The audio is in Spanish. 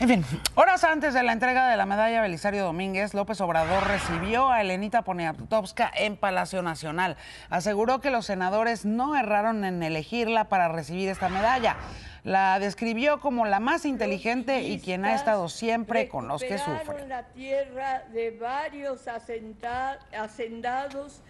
En fin, horas antes de la entrega de la medalla Belisario Domínguez, López Obrador recibió a Elenita Poniatowska en Palacio Nacional. Aseguró que los senadores no erraron en elegirla para recibir esta medalla. La describió como la más inteligente y quien ha estado siempre con los que sufren. la tierra de varios hacendados